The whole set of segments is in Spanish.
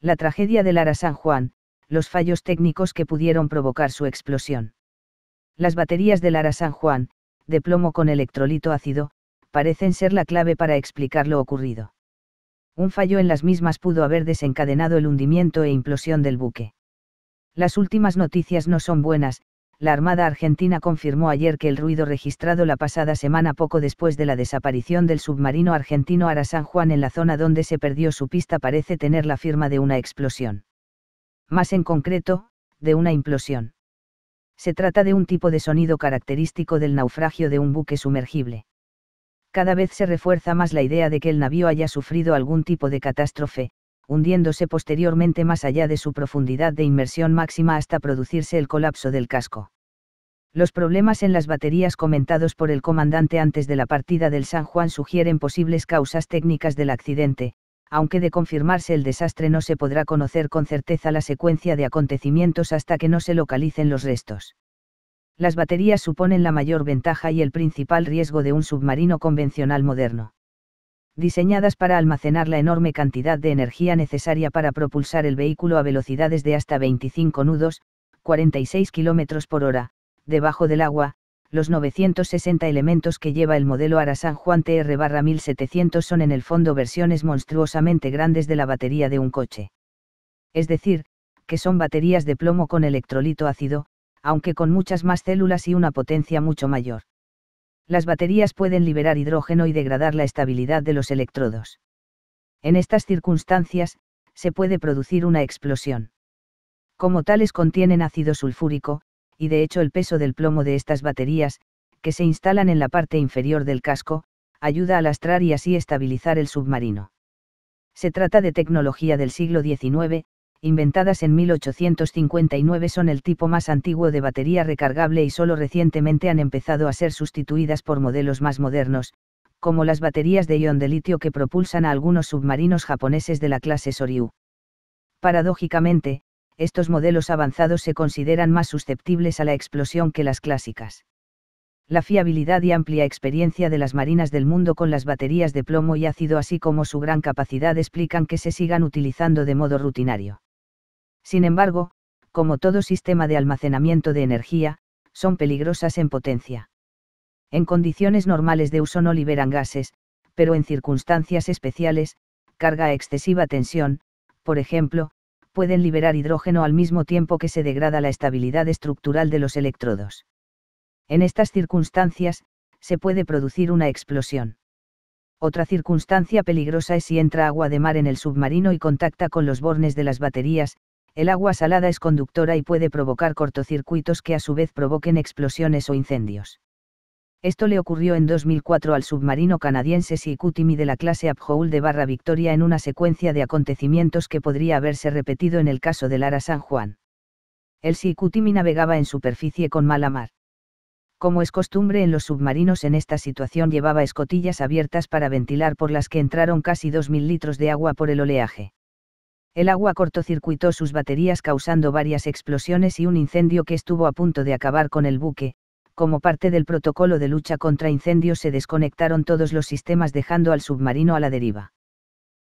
La tragedia del Ara San Juan, los fallos técnicos que pudieron provocar su explosión. Las baterías del Ara San Juan, de plomo con electrolito ácido, parecen ser la clave para explicar lo ocurrido. Un fallo en las mismas pudo haber desencadenado el hundimiento e implosión del buque. Las últimas noticias no son buenas, la Armada Argentina confirmó ayer que el ruido registrado la pasada semana poco después de la desaparición del submarino argentino Ara San Juan en la zona donde se perdió su pista parece tener la firma de una explosión. Más en concreto, de una implosión. Se trata de un tipo de sonido característico del naufragio de un buque sumergible. Cada vez se refuerza más la idea de que el navío haya sufrido algún tipo de catástrofe, hundiéndose posteriormente más allá de su profundidad de inmersión máxima hasta producirse el colapso del casco. Los problemas en las baterías comentados por el comandante antes de la partida del San Juan sugieren posibles causas técnicas del accidente, aunque de confirmarse el desastre no se podrá conocer con certeza la secuencia de acontecimientos hasta que no se localicen los restos. Las baterías suponen la mayor ventaja y el principal riesgo de un submarino convencional moderno diseñadas para almacenar la enorme cantidad de energía necesaria para propulsar el vehículo a velocidades de hasta 25 nudos, 46 km por hora, debajo del agua, los 960 elementos que lleva el modelo Ara San Juan TR-1700 son en el fondo versiones monstruosamente grandes de la batería de un coche. Es decir, que son baterías de plomo con electrolito ácido, aunque con muchas más células y una potencia mucho mayor. Las baterías pueden liberar hidrógeno y degradar la estabilidad de los electrodos. En estas circunstancias, se puede producir una explosión. Como tales contienen ácido sulfúrico, y de hecho el peso del plomo de estas baterías, que se instalan en la parte inferior del casco, ayuda a lastrar y así estabilizar el submarino. Se trata de tecnología del siglo XIX, inventadas en 1859 son el tipo más antiguo de batería recargable y solo recientemente han empezado a ser sustituidas por modelos más modernos, como las baterías de ion de litio que propulsan a algunos submarinos japoneses de la clase Soryu. Paradójicamente, estos modelos avanzados se consideran más susceptibles a la explosión que las clásicas. La fiabilidad y amplia experiencia de las marinas del mundo con las baterías de plomo y ácido así como su gran capacidad explican que se sigan utilizando de modo rutinario. Sin embargo, como todo sistema de almacenamiento de energía, son peligrosas en potencia. En condiciones normales de uso no liberan gases, pero en circunstancias especiales, carga a excesiva tensión, por ejemplo, pueden liberar hidrógeno al mismo tiempo que se degrada la estabilidad estructural de los electrodos. En estas circunstancias, se puede producir una explosión. Otra circunstancia peligrosa es si entra agua de mar en el submarino y contacta con los bornes de las baterías, el agua salada es conductora y puede provocar cortocircuitos que a su vez provoquen explosiones o incendios. Esto le ocurrió en 2004 al submarino canadiense Sikutimi de la clase Abjoul de Barra Victoria en una secuencia de acontecimientos que podría haberse repetido en el caso del Ara San Juan. El Sikutimi navegaba en superficie con mala mar. Como es costumbre en los submarinos en esta situación llevaba escotillas abiertas para ventilar por las que entraron casi 2.000 litros de agua por el oleaje el agua cortocircuitó sus baterías causando varias explosiones y un incendio que estuvo a punto de acabar con el buque. Como parte del protocolo de lucha contra incendios se desconectaron todos los sistemas dejando al submarino a la deriva.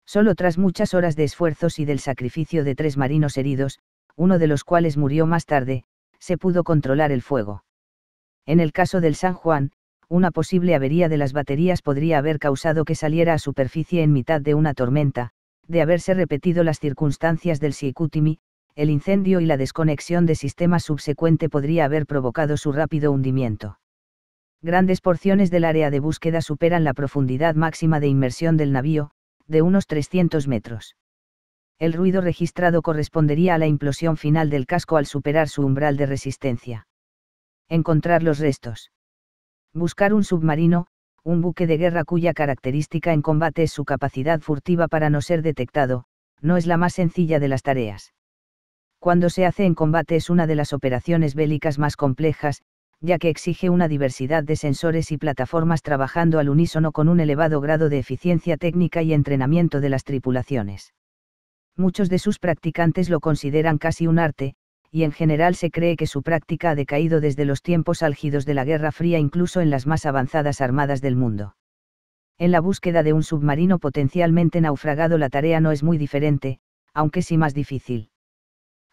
Solo tras muchas horas de esfuerzos y del sacrificio de tres marinos heridos, uno de los cuales murió más tarde, se pudo controlar el fuego. En el caso del San Juan, una posible avería de las baterías podría haber causado que saliera a superficie en mitad de una tormenta, de haberse repetido las circunstancias del Sikutimi, el incendio y la desconexión de sistemas subsecuente podría haber provocado su rápido hundimiento. Grandes porciones del área de búsqueda superan la profundidad máxima de inmersión del navío, de unos 300 metros. El ruido registrado correspondería a la implosión final del casco al superar su umbral de resistencia. Encontrar los restos. Buscar un submarino, un buque de guerra cuya característica en combate es su capacidad furtiva para no ser detectado, no es la más sencilla de las tareas. Cuando se hace en combate es una de las operaciones bélicas más complejas, ya que exige una diversidad de sensores y plataformas trabajando al unísono con un elevado grado de eficiencia técnica y entrenamiento de las tripulaciones. Muchos de sus practicantes lo consideran casi un arte, y en general se cree que su práctica ha decaído desde los tiempos álgidos de la Guerra Fría incluso en las más avanzadas armadas del mundo. En la búsqueda de un submarino potencialmente naufragado la tarea no es muy diferente, aunque sí más difícil.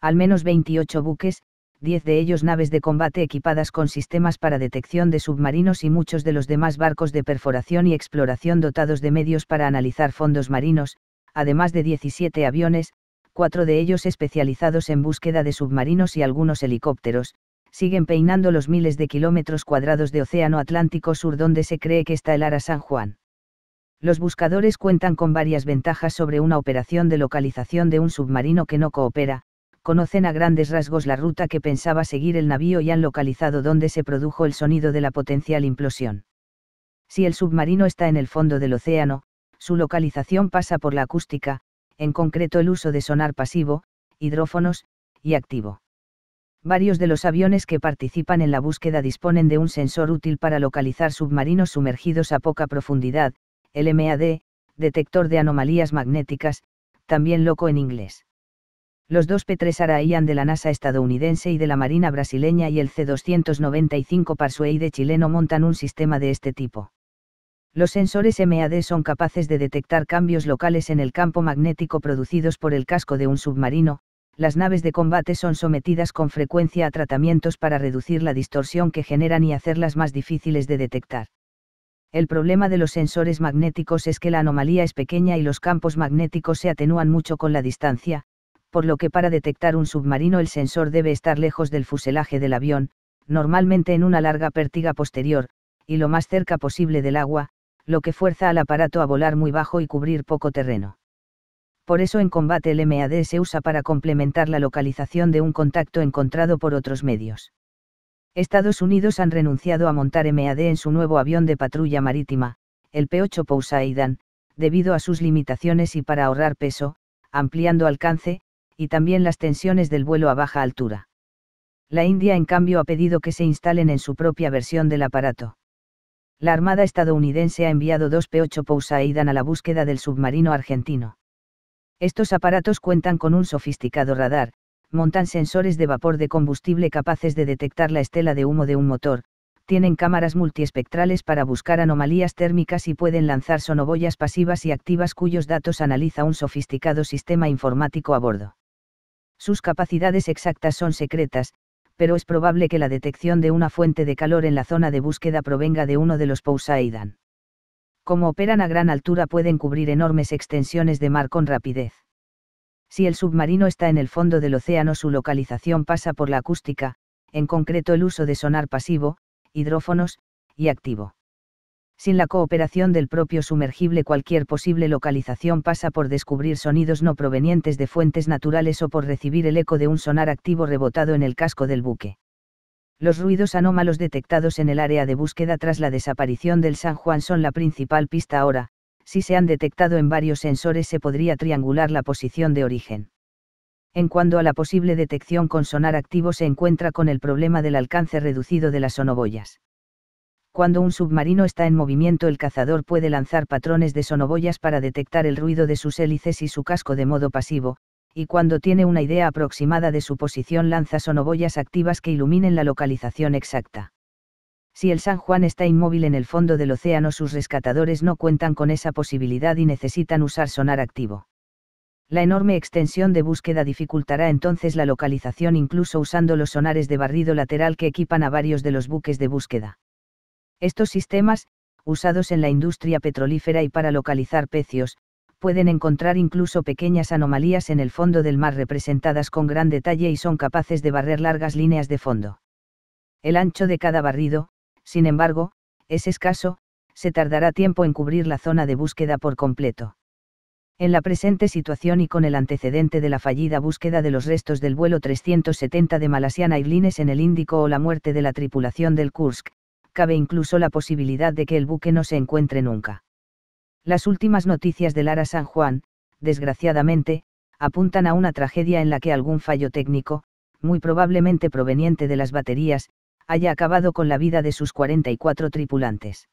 Al menos 28 buques, 10 de ellos naves de combate equipadas con sistemas para detección de submarinos y muchos de los demás barcos de perforación y exploración dotados de medios para analizar fondos marinos, además de 17 aviones, cuatro de ellos especializados en búsqueda de submarinos y algunos helicópteros, siguen peinando los miles de kilómetros cuadrados de Océano Atlántico Sur donde se cree que está el Ara San Juan. Los buscadores cuentan con varias ventajas sobre una operación de localización de un submarino que no coopera, conocen a grandes rasgos la ruta que pensaba seguir el navío y han localizado dónde se produjo el sonido de la potencial implosión. Si el submarino está en el fondo del océano, su localización pasa por la acústica, en concreto el uso de sonar pasivo, hidrófonos, y activo. Varios de los aviones que participan en la búsqueda disponen de un sensor útil para localizar submarinos sumergidos a poca profundidad, el MAD, detector de anomalías magnéticas, también loco en inglés. Los dos P-3 Araían de la NASA estadounidense y de la Marina brasileña y el C-295 de chileno montan un sistema de este tipo. Los sensores MAD son capaces de detectar cambios locales en el campo magnético producidos por el casco de un submarino, las naves de combate son sometidas con frecuencia a tratamientos para reducir la distorsión que generan y hacerlas más difíciles de detectar. El problema de los sensores magnéticos es que la anomalía es pequeña y los campos magnéticos se atenúan mucho con la distancia, por lo que para detectar un submarino el sensor debe estar lejos del fuselaje del avión, normalmente en una larga pértiga posterior, y lo más cerca posible del agua, lo que fuerza al aparato a volar muy bajo y cubrir poco terreno. Por eso en combate el MAD se usa para complementar la localización de un contacto encontrado por otros medios. Estados Unidos han renunciado a montar MAD en su nuevo avión de patrulla marítima, el P-8 Poseidon, debido a sus limitaciones y para ahorrar peso, ampliando alcance, y también las tensiones del vuelo a baja altura. La India en cambio ha pedido que se instalen en su propia versión del aparato la Armada estadounidense ha enviado dos P-8 Poseidon a la búsqueda del submarino argentino. Estos aparatos cuentan con un sofisticado radar, montan sensores de vapor de combustible capaces de detectar la estela de humo de un motor, tienen cámaras multiespectrales para buscar anomalías térmicas y pueden lanzar sonoboyas pasivas y activas cuyos datos analiza un sofisticado sistema informático a bordo. Sus capacidades exactas son secretas, pero es probable que la detección de una fuente de calor en la zona de búsqueda provenga de uno de los Poseidon. Como operan a gran altura pueden cubrir enormes extensiones de mar con rapidez. Si el submarino está en el fondo del océano su localización pasa por la acústica, en concreto el uso de sonar pasivo, hidrófonos, y activo. Sin la cooperación del propio sumergible cualquier posible localización pasa por descubrir sonidos no provenientes de fuentes naturales o por recibir el eco de un sonar activo rebotado en el casco del buque. Los ruidos anómalos detectados en el área de búsqueda tras la desaparición del San Juan son la principal pista ahora, si se han detectado en varios sensores se podría triangular la posición de origen. En cuanto a la posible detección con sonar activo se encuentra con el problema del alcance reducido de las sonoboyas cuando un submarino está en movimiento el cazador puede lanzar patrones de sonoboyas para detectar el ruido de sus hélices y su casco de modo pasivo, y cuando tiene una idea aproximada de su posición lanza sonoboyas activas que iluminen la localización exacta. Si el San Juan está inmóvil en el fondo del océano sus rescatadores no cuentan con esa posibilidad y necesitan usar sonar activo. La enorme extensión de búsqueda dificultará entonces la localización incluso usando los sonares de barrido lateral que equipan a varios de los buques de búsqueda. Estos sistemas, usados en la industria petrolífera y para localizar pecios, pueden encontrar incluso pequeñas anomalías en el fondo del mar representadas con gran detalle y son capaces de barrer largas líneas de fondo. El ancho de cada barrido, sin embargo, es escaso, se tardará tiempo en cubrir la zona de búsqueda por completo. En la presente situación y con el antecedente de la fallida búsqueda de los restos del vuelo 370 de Malasian Airlines en el Índico o la muerte de la tripulación del Kursk, cabe incluso la posibilidad de que el buque no se encuentre nunca. Las últimas noticias del Ara San Juan, desgraciadamente, apuntan a una tragedia en la que algún fallo técnico, muy probablemente proveniente de las baterías, haya acabado con la vida de sus 44 tripulantes.